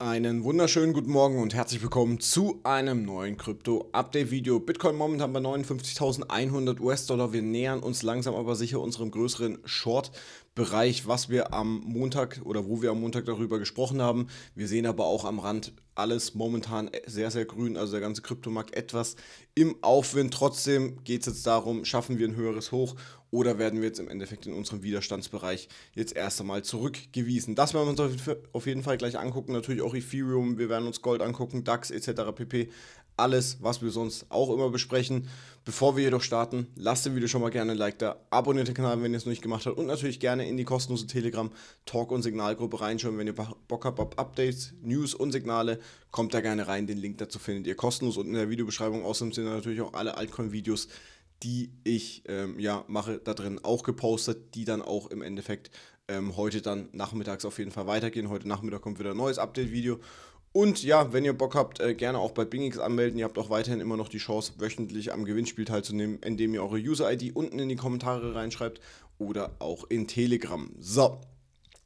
Einen wunderschönen guten Morgen und herzlich willkommen zu einem neuen Krypto-Update-Video. Bitcoin momentan bei 59.100 US-Dollar. Wir nähern uns langsam aber sicher unserem größeren Short. Bereich, was wir am Montag oder wo wir am Montag darüber gesprochen haben. Wir sehen aber auch am Rand alles momentan sehr, sehr grün, also der ganze Kryptomarkt etwas im Aufwind. Trotzdem geht es jetzt darum, schaffen wir ein höheres Hoch oder werden wir jetzt im Endeffekt in unserem Widerstandsbereich jetzt erst einmal zurückgewiesen. Das werden wir uns auf jeden Fall gleich angucken, natürlich auch Ethereum, wir werden uns Gold angucken, DAX etc. pp alles, was wir sonst auch immer besprechen. Bevor wir jedoch starten, lasst dem Video schon mal gerne ein Like da, abonniert den Kanal, wenn ihr es noch nicht gemacht habt und natürlich gerne in die kostenlose Telegram Talk und Signalgruppe reinschauen, wenn ihr Bock habt auf Updates, News und Signale, kommt da gerne rein, den Link dazu findet ihr kostenlos und in der Videobeschreibung. Außerdem sind natürlich auch alle Altcoin Videos die ich ähm, ja mache, da drin auch gepostet, die dann auch im Endeffekt ähm, heute dann nachmittags auf jeden Fall weitergehen. Heute Nachmittag kommt wieder ein neues Update-Video und ja, wenn ihr Bock habt, äh, gerne auch bei BingX anmelden. Ihr habt auch weiterhin immer noch die Chance, wöchentlich am Gewinnspiel teilzunehmen, indem ihr eure User-ID unten in die Kommentare reinschreibt oder auch in Telegram. So,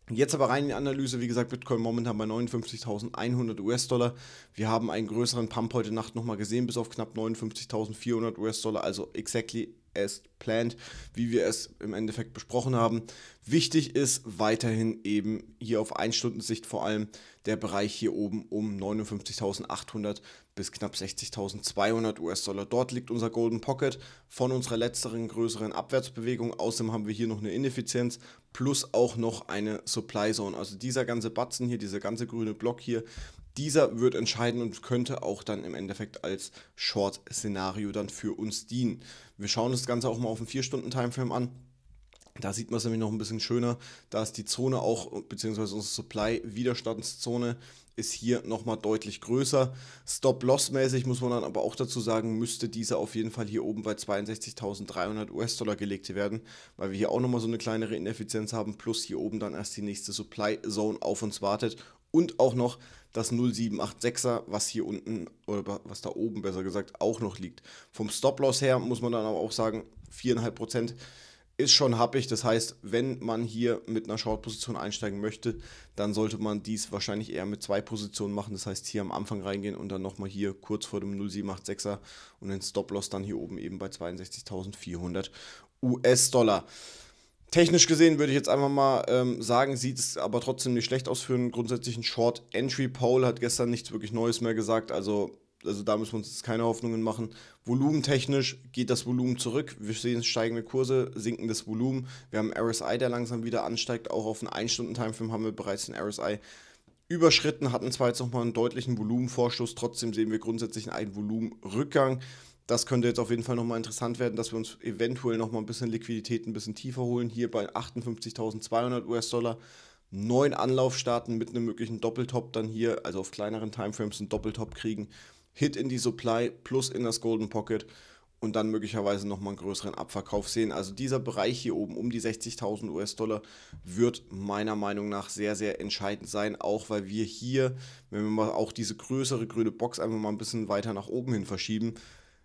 Jetzt aber rein in die Analyse, wie gesagt, Bitcoin momentan bei 59.100 US-Dollar. Wir haben einen größeren Pump heute Nacht nochmal gesehen, bis auf knapp 59.400 US-Dollar, also exactly as planned, wie wir es im Endeffekt besprochen haben. Wichtig ist weiterhin eben hier auf 1-Stunden-Sicht vor allem der Bereich hier oben um 59.800 bis knapp 60.200 US-Dollar. Dort liegt unser Golden Pocket von unserer letzteren größeren Abwärtsbewegung. Außerdem haben wir hier noch eine Ineffizienz plus auch noch eine Supply Zone. Also dieser ganze Batzen hier, dieser ganze grüne Block hier, dieser wird entscheiden und könnte auch dann im Endeffekt als Short-Szenario dann für uns dienen. Wir schauen das Ganze auch mal auf einen 4-Stunden-Timeframe an. Da sieht man es nämlich noch ein bisschen schöner. Da ist die Zone auch, beziehungsweise unsere Supply-Widerstandszone ist hier nochmal deutlich größer. Stop-Loss-mäßig muss man dann aber auch dazu sagen, müsste dieser auf jeden Fall hier oben bei 62.300 US-Dollar gelegt werden, weil wir hier auch nochmal so eine kleinere Ineffizienz haben, plus hier oben dann erst die nächste Supply-Zone auf uns wartet und auch noch das 0786er, was hier unten, oder was da oben besser gesagt, auch noch liegt. Vom Stop-Loss her muss man dann aber auch sagen, 4,5% ist schon happig. Das heißt, wenn man hier mit einer Short-Position einsteigen möchte, dann sollte man dies wahrscheinlich eher mit zwei Positionen machen. Das heißt, hier am Anfang reingehen und dann nochmal hier kurz vor dem 0786er und den Stop-Loss dann hier oben eben bei 62.400 US-Dollar. Technisch gesehen würde ich jetzt einfach mal ähm, sagen, sieht es aber trotzdem nicht schlecht aus für einen grundsätzlichen Short Entry. Paul hat gestern nichts wirklich Neues mehr gesagt, also, also da müssen wir uns jetzt keine Hoffnungen machen. Volumentechnisch geht das Volumen zurück. Wir sehen steigende Kurse, sinkendes Volumen. Wir haben RSI, der langsam wieder ansteigt. Auch auf einen 1-Stunden-Timeframe haben wir bereits den RSI überschritten, hatten zwar jetzt nochmal einen deutlichen Volumenvorstoß. trotzdem sehen wir grundsätzlich einen Volumenrückgang das könnte jetzt auf jeden Fall nochmal interessant werden, dass wir uns eventuell nochmal ein bisschen Liquidität ein bisschen tiefer holen. Hier bei 58.200 US-Dollar. Neun Anlauf starten mit einem möglichen Doppeltop dann hier, also auf kleineren Timeframes einen Doppeltop kriegen. Hit in die Supply plus in das Golden Pocket und dann möglicherweise nochmal einen größeren Abverkauf sehen. Also dieser Bereich hier oben um die 60.000 US-Dollar wird meiner Meinung nach sehr, sehr entscheidend sein, auch weil wir hier, wenn wir mal auch diese größere grüne Box einfach mal ein bisschen weiter nach oben hin verschieben,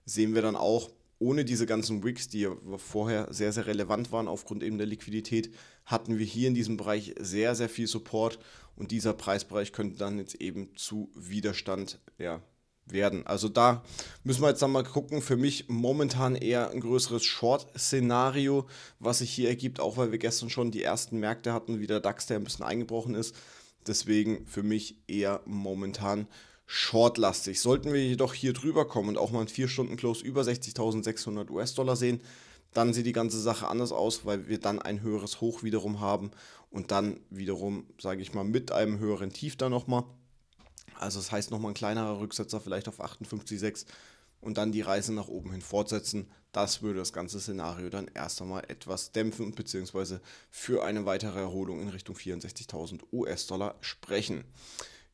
sehen wir dann auch, ohne diese ganzen Wicks, die ja vorher sehr, sehr relevant waren aufgrund eben der Liquidität, hatten wir hier in diesem Bereich sehr, sehr viel Support und dieser Preisbereich könnte dann jetzt eben zu Widerstand ja, werden. Also da müssen wir jetzt dann mal gucken. Für mich momentan eher ein größeres Short-Szenario, was sich hier ergibt, auch weil wir gestern schon die ersten Märkte hatten, wie der DAX, der ein bisschen eingebrochen ist. Deswegen für mich eher momentan shortlastig. Sollten wir jedoch hier drüber kommen und auch mal einen 4-Stunden-Close über 60.600 US-Dollar sehen, dann sieht die ganze Sache anders aus, weil wir dann ein höheres Hoch wiederum haben und dann wiederum, sage ich mal, mit einem höheren Tief da nochmal. Also das heißt nochmal ein kleinerer Rücksetzer, vielleicht auf 58,6 und dann die Reise nach oben hin fortsetzen. Das würde das ganze Szenario dann erst einmal etwas dämpfen bzw. für eine weitere Erholung in Richtung 64.000 US-Dollar sprechen.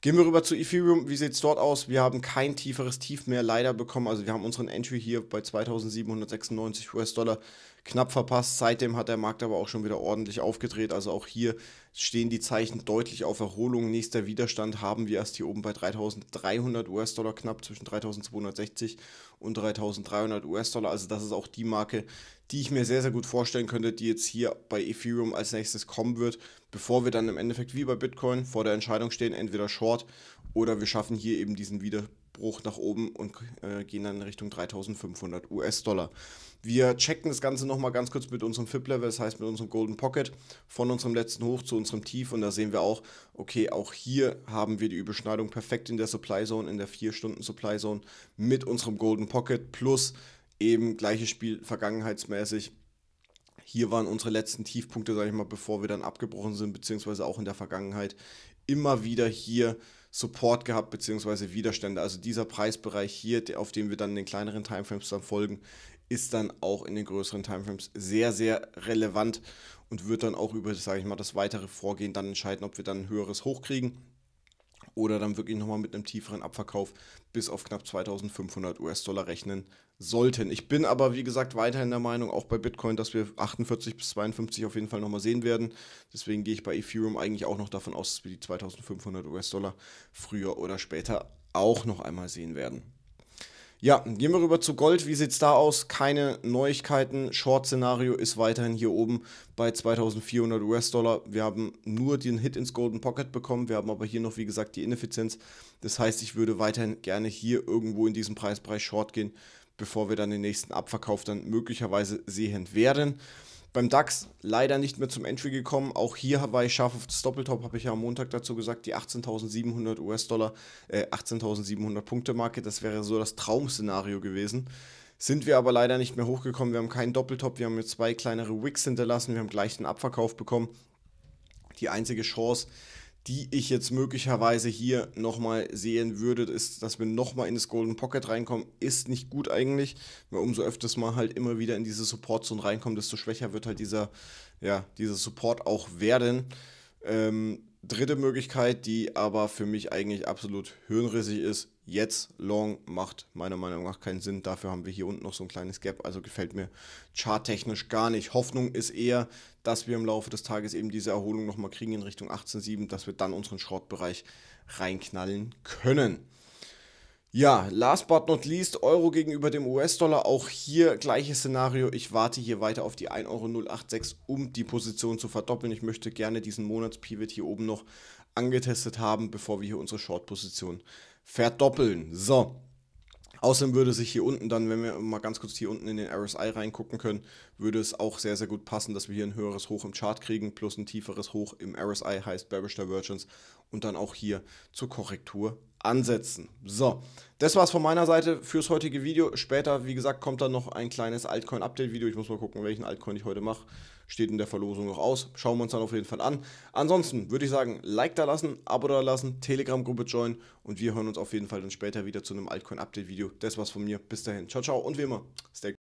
Gehen wir rüber zu Ethereum. Wie sieht es dort aus? Wir haben kein tieferes Tief mehr leider bekommen. Also wir haben unseren Entry hier bei 2796 US-Dollar knapp verpasst. Seitdem hat der Markt aber auch schon wieder ordentlich aufgedreht. Also auch hier stehen die Zeichen deutlich auf Erholung. Nächster Widerstand haben wir erst hier oben bei 3.300 US-Dollar knapp, zwischen 3.260 und 3.300 US-Dollar. Also das ist auch die Marke, die ich mir sehr, sehr gut vorstellen könnte, die jetzt hier bei Ethereum als nächstes kommen wird, bevor wir dann im Endeffekt wie bei Bitcoin vor der Entscheidung stehen, entweder Short oder wir schaffen hier eben diesen Widerstand Bruch nach oben und äh, gehen dann in Richtung 3500 US-Dollar. Wir checken das Ganze nochmal ganz kurz mit unserem FIP-Level, das heißt mit unserem Golden Pocket von unserem letzten Hoch zu unserem Tief und da sehen wir auch, okay, auch hier haben wir die Überschneidung perfekt in der Supply Zone, in der 4-Stunden-Supply Zone mit unserem Golden Pocket plus eben gleiches Spiel vergangenheitsmäßig hier waren unsere letzten Tiefpunkte, sage ich mal, bevor wir dann abgebrochen sind, beziehungsweise auch in der Vergangenheit immer wieder hier Support gehabt, beziehungsweise Widerstände. Also dieser Preisbereich hier, auf dem wir dann in den kleineren Timeframes dann folgen, ist dann auch in den größeren Timeframes sehr, sehr relevant und wird dann auch über, sage ich mal, das weitere Vorgehen dann entscheiden, ob wir dann ein höheres Hoch kriegen oder dann wirklich nochmal mit einem tieferen Abverkauf bis auf knapp 2500 US-Dollar rechnen sollten. Ich bin aber, wie gesagt, weiterhin der Meinung, auch bei Bitcoin, dass wir 48 bis 52 auf jeden Fall nochmal sehen werden. Deswegen gehe ich bei Ethereum eigentlich auch noch davon aus, dass wir die 2500 US-Dollar früher oder später auch noch einmal sehen werden. Ja, gehen wir rüber zu Gold. Wie sieht es da aus? Keine Neuigkeiten. Short-Szenario ist weiterhin hier oben bei 2400 US-Dollar. Wir haben nur den Hit ins Golden Pocket bekommen. Wir haben aber hier noch, wie gesagt, die Ineffizienz. Das heißt, ich würde weiterhin gerne hier irgendwo in diesem Preisbereich Short gehen, bevor wir dann den nächsten Abverkauf dann möglicherweise sehen werden. Beim DAX leider nicht mehr zum Entry gekommen. Auch hier war ich scharf auf das Doppeltop, habe ich ja am Montag dazu gesagt, die 18.700 US-Dollar, äh, 18.700 Punkte-Marke, das wäre so das Traumszenario gewesen. Sind wir aber leider nicht mehr hochgekommen. Wir haben keinen Doppeltop, wir haben jetzt zwei kleinere Wicks hinterlassen, wir haben gleich den Abverkauf bekommen. Die einzige Chance, die ich jetzt möglicherweise hier nochmal sehen würde, ist, dass wir nochmal in das Golden Pocket reinkommen, ist nicht gut eigentlich, weil umso öfters man halt immer wieder in diese Support-Zone reinkommen, desto schwächer wird halt dieser, ja, dieser Support auch werden. Ähm, dritte Möglichkeit, die aber für mich eigentlich absolut hirnrissig ist, jetzt long macht meiner Meinung nach keinen Sinn. Dafür haben wir hier unten noch so ein kleines Gap, also gefällt mir charttechnisch gar nicht. Hoffnung ist eher, dass wir im Laufe des Tages eben diese Erholung nochmal kriegen in Richtung 18,7, dass wir dann unseren Short-Bereich reinknallen können. Ja, last but not least, Euro gegenüber dem US-Dollar. Auch hier gleiches Szenario. Ich warte hier weiter auf die 1,086 Euro, um die Position zu verdoppeln. Ich möchte gerne diesen Monatspivot hier oben noch angetestet haben, bevor wir hier unsere Short-Position verdoppeln. So. Außerdem würde sich hier unten dann, wenn wir mal ganz kurz hier unten in den RSI reingucken können, würde es auch sehr, sehr gut passen, dass wir hier ein höheres Hoch im Chart kriegen, plus ein tieferes Hoch im RSI, heißt Bearish Divergence, und dann auch hier zur Korrektur ansetzen. So, das war's von meiner Seite fürs heutige Video. Später, wie gesagt, kommt dann noch ein kleines Altcoin-Update-Video. Ich muss mal gucken, welchen Altcoin ich heute mache. Steht in der Verlosung noch aus. Schauen wir uns dann auf jeden Fall an. Ansonsten würde ich sagen, Like da lassen, Abo da lassen, Telegram-Gruppe joinen und wir hören uns auf jeden Fall dann später wieder zu einem Altcoin-Update-Video. Das war's von mir. Bis dahin. Ciao, ciao und wie immer, stay